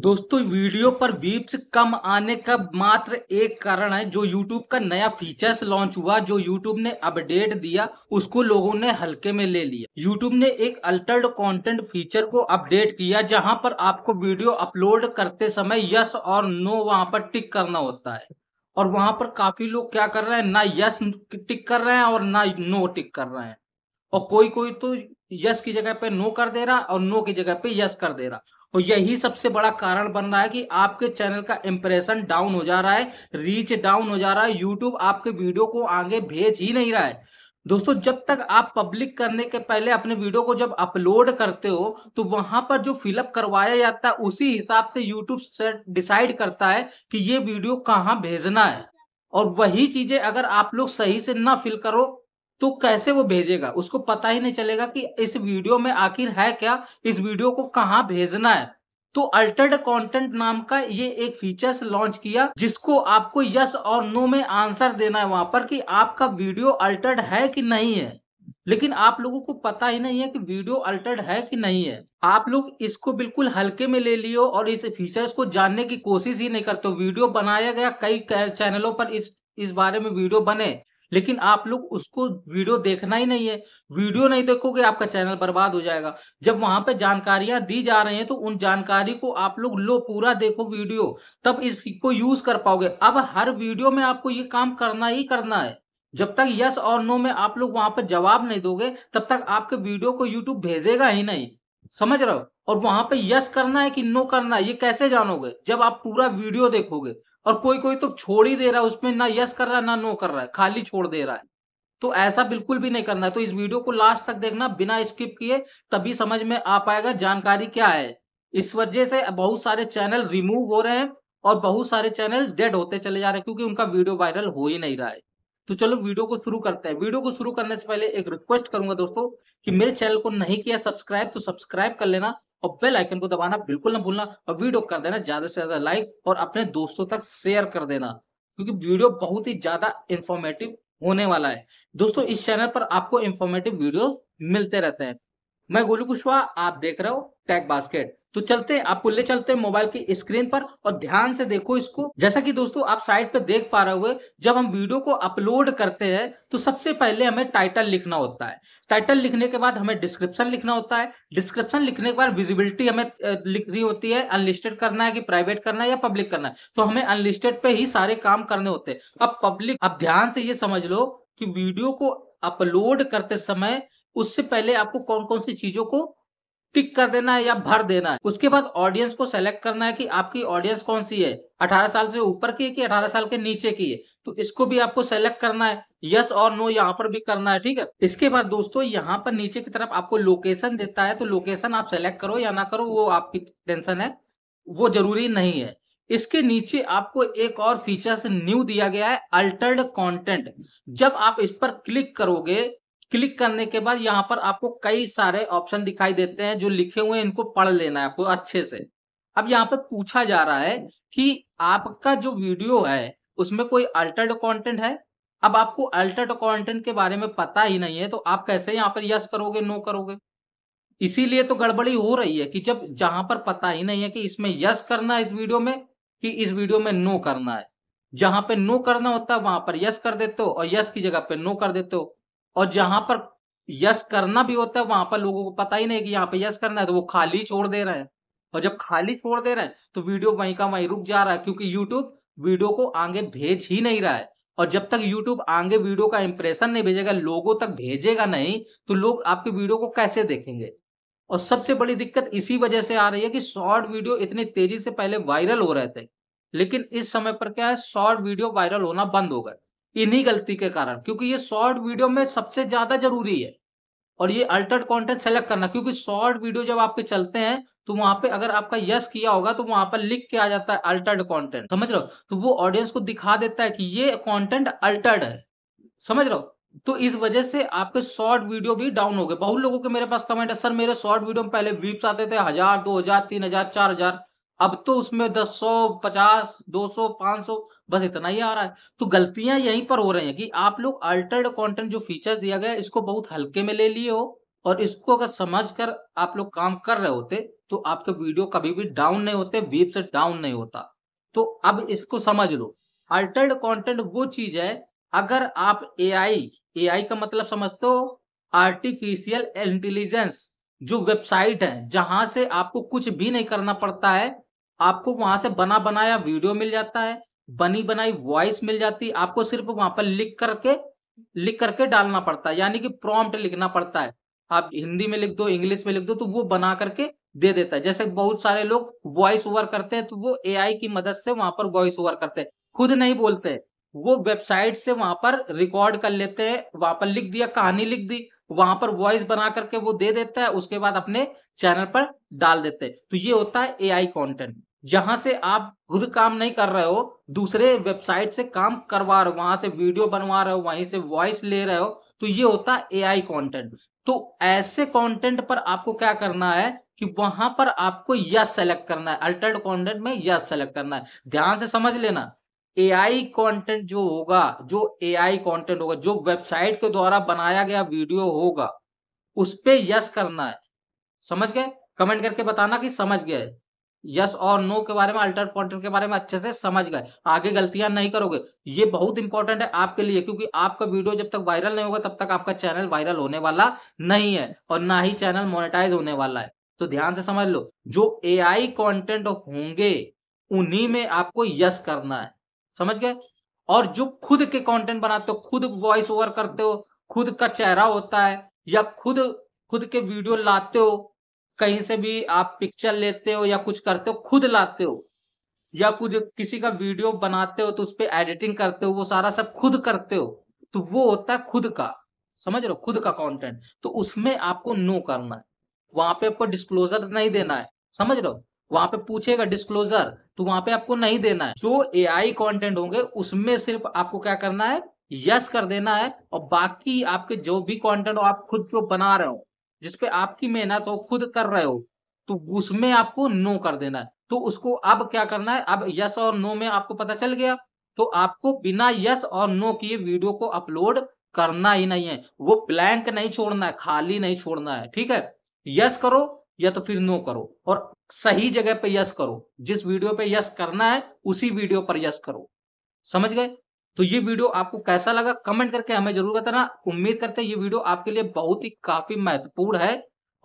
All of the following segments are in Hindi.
दोस्तों वीडियो पर व्यूज कम आने का मात्र एक कारण है जो YouTube का नया फीचर्स लॉन्च हुआ जो YouTube ने अपडेट दिया उसको लोगों ने हल्के में ले लिया YouTube ने एक अल्टर्ड कंटेंट फीचर को अपडेट किया जहां पर आपको वीडियो अपलोड करते समय यस और नो वहां पर टिक करना होता है और वहां पर काफी लोग क्या कर रहे हैं ना यस टिक कर रहे हैं और ना नो टिक कर रहे हैं और कोई कोई तो यस की जगह पे नो कर दे रहा और नो की जगह पे यस कर दे रहा और तो यही सबसे बड़ा कारण बन रहा है कि आपके चैनल का इंप्रेशन डाउन हो जा रहा है रीच डाउन हो जा रहा है यूट्यूब आपके वीडियो को आगे भेज ही नहीं रहा है दोस्तों जब तक आप पब्लिक करने के पहले अपने वीडियो को जब अपलोड करते हो तो वहां पर जो फिलअप करवाया जाता है उसी हिसाब से यूट्यूब से डिसाइड करता है कि ये वीडियो कहाँ भेजना है और वही चीजें अगर आप लोग सही से ना फिल करो तो कैसे वो भेजेगा उसको पता ही नहीं चलेगा कि इस वीडियो में आखिर है क्या इस वीडियो को कहाँ भेजना है तो अल्टर्ड कंटेंट नाम का ये एक फीचर्स लॉन्च किया जिसको आपको यस और नो में आंसर देना है वहां पर कि आपका वीडियो अल्टर्ड है कि नहीं है लेकिन आप लोगों को पता ही नहीं है कि वीडियो अल्टर्ड है कि नहीं है आप लोग इसको बिल्कुल हल्के में ले लियो और इस फीचर्स को जानने की कोशिश ही नहीं करते वीडियो बनाया गया कई चैनलों पर इस इस बारे में वीडियो बने लेकिन आप लोग उसको वीडियो देखना ही नहीं है वीडियो नहीं देखोगे आपका चैनल बर्बाद हो जाएगा जब वहां पे जानकारियां दी जा रही हैं तो उन जानकारी को आप लोग लो पूरा देखो वीडियो तब इसको यूज कर पाओगे अब हर वीडियो में आपको ये काम करना ही करना है जब तक यस और नो में आप लोग वहां पर जवाब नहीं दोगे तब तक आपके वीडियो को यूट्यूब भेजेगा ही नहीं समझ रहे हो और वहां पे यस करना है कि नो करना है ये कैसे जानोगे जब आप पूरा वीडियो देखोगे और कोई कोई तो छोड़ ही दे रहा है उसमें ना यस कर रहा है ना नो कर रहा है खाली छोड़ दे रहा है तो ऐसा बिल्कुल भी नहीं करना है तो इस वीडियो को लास्ट तक देखना बिना स्किप किए तभी समझ में आ पाएगा जानकारी क्या है इस वजह से बहुत सारे चैनल रिमूव हो रहे हैं और बहुत सारे चैनल डेड होते चले जा रहे हैं क्योंकि उनका वीडियो वायरल हो ही नहीं रहा है तो चलो वीडियो को शुरू करते हैं वीडियो को शुरू करने से पहले एक रिक्वेस्ट करूंगा दोस्तों कि मेरे चैनल को नहीं किया सब्सक्राइब तो सब्सक्राइब कर लेना और बेल आइकन को दबाना बिल्कुल ना भूलना और वीडियो कर देना ज्यादा से ज्यादा लाइक और अपने दोस्तों तक शेयर कर देना क्योंकि वीडियो बहुत ही ज्यादा इंफॉर्मेटिव होने वाला है दोस्तों इस चैनल पर आपको इंफॉर्मेटिव वीडियो मिलते रहते हैं मैं गोलू कुशवाहा आप देख रहे हो टैग बास्केट तो चलते हैं आपको ले चलते हैं मोबाइल की स्क्रीन पर और ध्यान से देखो इसको जैसा कि दोस्तों आप साइट पर देख पा रहे हो जब हम वीडियो को अपलोड करते हैं तो सबसे पहले हमें टाइटल लिखना होता है टाइटल लिखने के बाद हमें डिस्क्रिप्शन लिखना होता है डिस्क्रिप्शन लिखने के बाद विजिबिलिटी हमें लिख रही होती है अनलिस्टेड करना है कि प्राइवेट करना है या पब्लिक करना है तो हमें अनलिस्टेड पे ही सारे काम करने होते हैं अब पब्लिक अब ध्यान से ये समझ लो कि वीडियो को अपलोड करते समय उससे पहले आपको कौन कौन सी चीजों को टिक कर देना है या भर देना है उसके बाद ऑडियंस को सेलेक्ट करना है कि आपकी ऑडियंस कौन सी है 18 साल से ऊपर की है कि 18 साल के नीचे की है तो इसको भी आपको सेलेक्ट करना है यस और नो यहाँ पर भी करना है ठीक है इसके बाद दोस्तों यहाँ पर नीचे की तरफ आपको लोकेशन देता है तो लोकेशन आप सेलेक्ट करो या ना करो वो आपकी टेंशन है वो जरूरी नहीं है इसके नीचे आपको एक और फीचर न्यू दिया गया है अल्टर्ड कॉन्टेंट जब आप इस पर क्लिक करोगे क्लिक करने के बाद यहाँ पर आपको कई सारे ऑप्शन दिखाई देते हैं जो लिखे हुए हैं इनको पढ़ लेना है आपको अच्छे से अब यहाँ पर पूछा जा रहा है कि आपका जो वीडियो है उसमें कोई अल्टर्ड कंटेंट है अब आपको अल्टर्ड कंटेंट के बारे में पता ही नहीं है तो आप कैसे यहाँ पर यस करोगे नो करोगे इसीलिए तो गड़बड़ी हो रही है कि जब जहां पर पता ही नहीं है कि इसमें यस करना है इस वीडियो में कि इस वीडियो में नो करना है जहां पे नो करना होता है वहां पर यस कर देते हो और यस की जगह पे नो कर देते हो और जहां पर यस करना भी होता है वहां पर लोगों को पता ही नहीं कि यहाँ पे यस करना है तो वो खाली छोड़ दे रहे हैं और जब खाली छोड़ दे रहे हैं तो वीडियो वहीं का वहीं रुक जा रहा है क्योंकि यूट्यूब वीडियो को आगे भेज ही नहीं रहा है और जब तक यूट्यूब आगे वीडियो का इंप्रेशन नहीं भेजेगा लोगों तक भेजेगा नहीं तो लोग आपके वीडियो को कैसे देखेंगे और सबसे बड़ी दिक्कत इसी वजह से आ रही है कि शॉर्ट वीडियो इतनी तेजी से पहले वायरल हो रहे थे लेकिन इस समय पर क्या है शॉर्ट वीडियो वायरल होना बंद हो गए इन्हीं गलती के कारण क्योंकि ये शॉर्ट वीडियो में सबसे ज्यादा जरूरी है और ये अल्टर्ड कंटेंट सेलेक्ट करना क्योंकि शॉर्ट वीडियो जब आपके चलते हैं तो वहां पे अगर आपका यस किया होगा तो वहां पर लिख के आ जाता है अल्टर्ड कंटेंट समझ रहे हो तो वो ऑडियंस को दिखा देता है कि ये कंटेंट अल्टर्ड है समझ रहे हो तो इस वजह से आपके शॉर्ट वीडियो भी डाउन हो गए बहुत लोगों के मेरे पास कमेंट है सर मेरे शॉर्ट वीडियो में पहले व्यूप्स आते थे हजार दो हजार तीन हजार चार हजार अब तो उसमें दस सौ पचास दो सौ पांच सौ बस इतना ही आ रहा है तो गलतियां यहीं पर हो रही हैं कि आप लोग अल्टर्ड कंटेंट जो फीचर दिया गया इसको बहुत हल्के में ले लिए हो और इसको अगर समझ कर आप लोग काम कर रहे होते तो आपके वीडियो कभी भी डाउन नहीं होते वेब से डाउन नहीं होता तो अब इसको समझ लो अल्टर्ड कंटेंट वो चीज है अगर आप एआई एआई का मतलब समझते हो आर्टिफिशियल इंटेलिजेंस जो वेबसाइट है जहां से आपको कुछ भी नहीं करना पड़ता है आपको वहां से बना बनाया वीडियो मिल जाता है बनी बनाई वॉइस मिल जाती है आपको सिर्फ वहां पर लिख करके लिख करके डालना पड़ता है यानी कि प्रॉम्प्ट लिखना पड़ता है आप हिंदी में लिख दो इंग्लिश में लिख दो तो वो बना करके दे देता है जैसे बहुत सारे लोग वॉइस ओवर करते हैं तो वो एआई की मदद से वहां पर वॉइस ओवर करते हैं खुद नहीं बोलते वो वेबसाइट से वहां पर रिकॉर्ड कर लेते हैं वहां पर लिख दिया कहानी लिख दी वहां पर वॉइस बना करके वो दे देता है उसके बाद अपने चैनल पर डाल देते हैं तो ये होता है एआई कंटेंट जहां से आप खुद काम नहीं कर रहे हो दूसरे वेबसाइट से काम करवा रहे हो वहां से वीडियो बनवा रहे हो वहीं से वॉइस ले रहे हो तो ये होता है एआई कंटेंट तो ऐसे कंटेंट पर आपको क्या करना है कि वहां पर आपको यस सेलेक्ट करना है अल्टर्ड कंटेंट में यस सेलेक्ट करना है ध्यान से समझ लेना एआई कंटेंट जो होगा जो एआई कंटेंट होगा जो वेबसाइट के द्वारा बनाया गया वीडियो होगा उस पर यस करना है समझ गए कमेंट करके बताना कि समझ गए यस और नो के बारे में अल्टर कॉन्टेंट के बारे में अच्छे से समझ गए आगे गलतियां नहीं करोगे ये बहुत इंपॉर्टेंट है आपके लिए क्योंकि आपका वीडियो जब तक वायरल नहीं होगा तब तक आपका चैनल वायरल होने वाला नहीं है और ना ही चैनल मोनेटाइज होने वाला है तो ध्यान से समझ लो जो ए आई कॉन्टेंट होंगे उन्हीं में आपको यस करना है समझ गए और जो खुद के कॉन्टेंट बनाते हो खुद वॉइस ओवर करते हो खुद का चेहरा होता है या खुद खुद के वीडियो लाते हो कहीं से भी आप पिक्चर लेते हो या कुछ करते हो खुद लाते हो या कुछ किसी का वीडियो बनाते हो तो उस पर एडिटिंग करते हो वो सारा सब खुद करते हो तो वो होता है खुद का समझ रहे हो खुद का कंटेंट तो उसमें आपको नो करना है वहां पे आपको डिस्क्लोजर नहीं देना है समझ रहे हो वहां पे पूछेगा डिस्क्लोजर तो वहां पे आपको नहीं देना है जो ए आई कॉन्टेंट होंगे उसमें सिर्फ आपको क्या करना है यस कर देना है और बाकी आपके जो भी कॉन्टेंट हो आप खुद जो बना रहे हो जिसपे आपकी मेहनत हो खुद कर रहे हो तो उसमें आपको नो कर देना है तो उसको अब क्या करना है अब यस और नो में आपको पता चल गया तो आपको बिना यस और नो किए वीडियो को अपलोड करना ही नहीं है वो ब्लैंक नहीं छोड़ना है खाली नहीं छोड़ना है ठीक है यस करो या तो फिर नो करो और सही जगह पे यस करो जिस वीडियो पे यस करना है उसी वीडियो पर यस करो समझ गए तो ये वीडियो आपको कैसा लगा कमेंट करके हमें जरूर बताना उम्मीद करते हैं ये वीडियो आपके लिए बहुत ही काफी महत्वपूर्ण है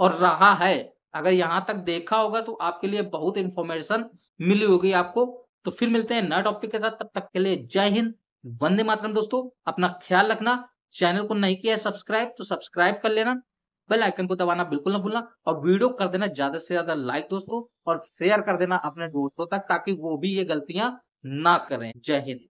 और रहा है अगर यहाँ तक देखा होगा तो आपके लिए बहुत इंफॉर्मेशन मिली होगी आपको तो फिर मिलते हैं नए टॉपिक के साथ तब तक के लिए जय हिंद वंदे मातरम दोस्तों अपना ख्याल रखना चैनल को नहीं किया है सब्सक्राइब तो सब्सक्राइब कर लेना बेल आइकन को दबाना बिल्कुल ना भूलना और वीडियो कर देना ज्यादा से ज्यादा लाइक दोस्तों और शेयर कर देना अपने दोस्तों तक ताकि वो भी ये गलतियां ना करें जय हिंद